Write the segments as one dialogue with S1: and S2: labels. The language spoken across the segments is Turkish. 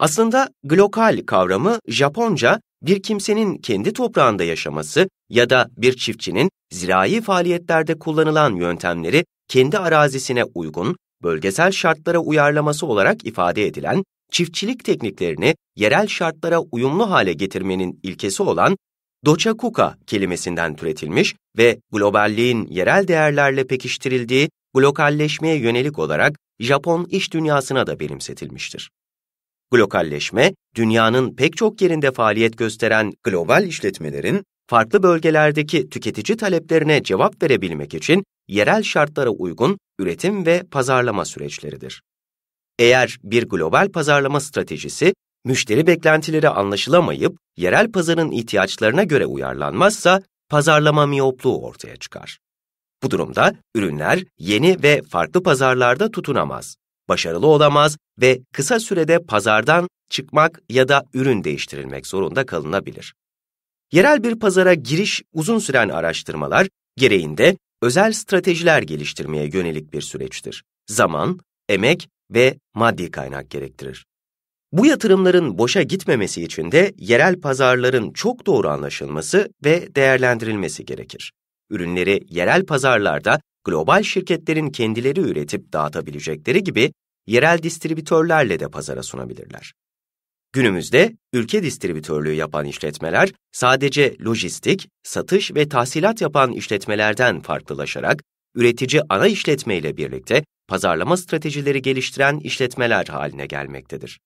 S1: Aslında glokal kavramı Japonca bir kimsenin kendi toprağında yaşaması ya da bir çiftçinin zirai faaliyetlerde kullanılan yöntemleri kendi arazisine uygun, bölgesel şartlara uyarlaması olarak ifade edilen çiftçilik tekniklerini yerel şartlara uyumlu hale getirmenin ilkesi olan doçakuka kelimesinden türetilmiş ve globalliğin yerel değerlerle pekiştirildiği glokalleşmeye yönelik olarak Japon iş dünyasına da benimsetilmiştir. Globalleşme, dünyanın pek çok yerinde faaliyet gösteren global işletmelerin farklı bölgelerdeki tüketici taleplerine cevap verebilmek için yerel şartlara uygun üretim ve pazarlama süreçleridir. Eğer bir global pazarlama stratejisi müşteri beklentileri anlaşılamayıp yerel pazarın ihtiyaçlarına göre uyarlanmazsa pazarlama miyopluğu ortaya çıkar. Bu durumda ürünler yeni ve farklı pazarlarda tutunamaz başarılı olamaz ve kısa sürede pazardan çıkmak ya da ürün değiştirilmek zorunda kalınabilir. Yerel bir pazara giriş uzun süren araştırmalar gereğinde özel stratejiler geliştirmeye yönelik bir süreçtir. Zaman, emek ve maddi kaynak gerektirir. Bu yatırımların boşa gitmemesi için de yerel pazarların çok doğru anlaşılması ve değerlendirilmesi gerekir. Ürünleri yerel pazarlarda global şirketlerin kendileri üretip dağıtabilecekleri gibi yerel distribütörlerle de pazara sunabilirler. Günümüzde ülke distribütörlüğü yapan işletmeler sadece lojistik, satış ve tahsilat yapan işletmelerden farklılaşarak üretici ana işletme ile birlikte pazarlama stratejileri geliştiren işletmeler haline gelmektedir.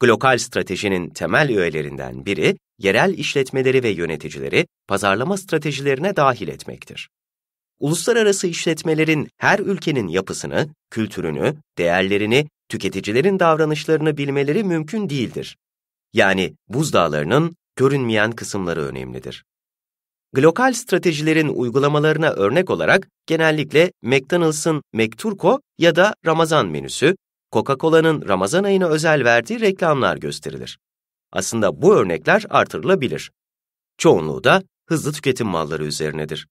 S1: Global stratejinin temel öğelerinden biri yerel işletmeleri ve yöneticileri pazarlama stratejilerine dahil etmektir uluslararası işletmelerin her ülkenin yapısını, kültürünü, değerlerini, tüketicilerin davranışlarını bilmeleri mümkün değildir. Yani buzdağlarının görünmeyen kısımları önemlidir. Global stratejilerin uygulamalarına örnek olarak genellikle McDonald's'ın McTurko ya da Ramazan menüsü, Coca-Cola'nın Ramazan ayına özel verdiği reklamlar gösterilir. Aslında bu örnekler artırılabilir. Çoğunluğu da hızlı tüketim malları üzerinedir.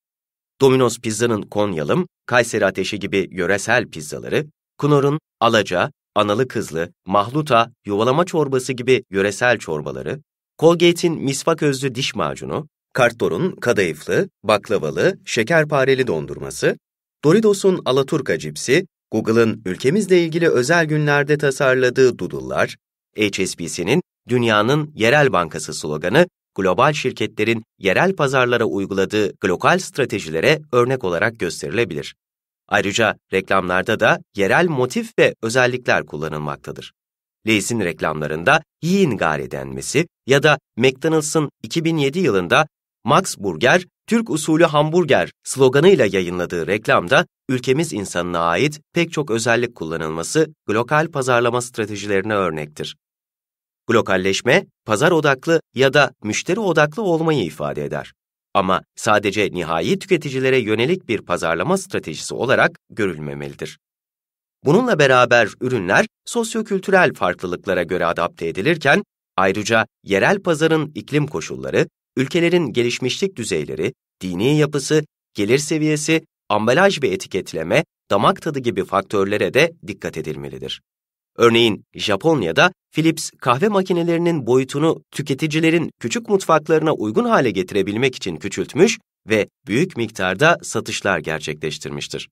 S1: Domino's Pizza'nın Konyalım, Kayseri Ateşi gibi yöresel pizzaları, Kunor'un Alaca, Analı Kızlı, Mahluta, Yuvalama Çorbası gibi yöresel çorbaları, Colgate'in misvak özlü diş macunu, Kartdor'un kadayıflı, baklavalı, şekerpareli dondurması, Doritos'un Alaturka cipsi, Google'ın ülkemizle ilgili özel günlerde tasarladığı dudullar, HSBC'nin Dünyanın Yerel Bankası sloganı global şirketlerin yerel pazarlara uyguladığı global stratejilere örnek olarak gösterilebilir. Ayrıca reklamlarda da yerel motif ve özellikler kullanılmaktadır. Lay's'in reklamlarında yiyin gari denmesi ya da McDonald's'ın 2007 yılında Max Burger, Türk usulü hamburger sloganıyla yayınladığı reklamda ülkemiz insanına ait pek çok özellik kullanılması global pazarlama stratejilerine örnektir. Globalleşme, pazar odaklı ya da müşteri odaklı olmayı ifade eder. Ama sadece nihai tüketicilere yönelik bir pazarlama stratejisi olarak görülmemelidir. Bununla beraber ürünler sosyokültürel farklılıklara göre adapte edilirken, ayrıca yerel pazarın iklim koşulları, ülkelerin gelişmişlik düzeyleri, dini yapısı, gelir seviyesi, ambalaj ve etiketleme, damak tadı gibi faktörlere de dikkat edilmelidir. Örneğin Japonya'da Philips kahve makinelerinin boyutunu tüketicilerin küçük mutfaklarına uygun hale getirebilmek için küçültmüş ve büyük miktarda satışlar gerçekleştirmiştir.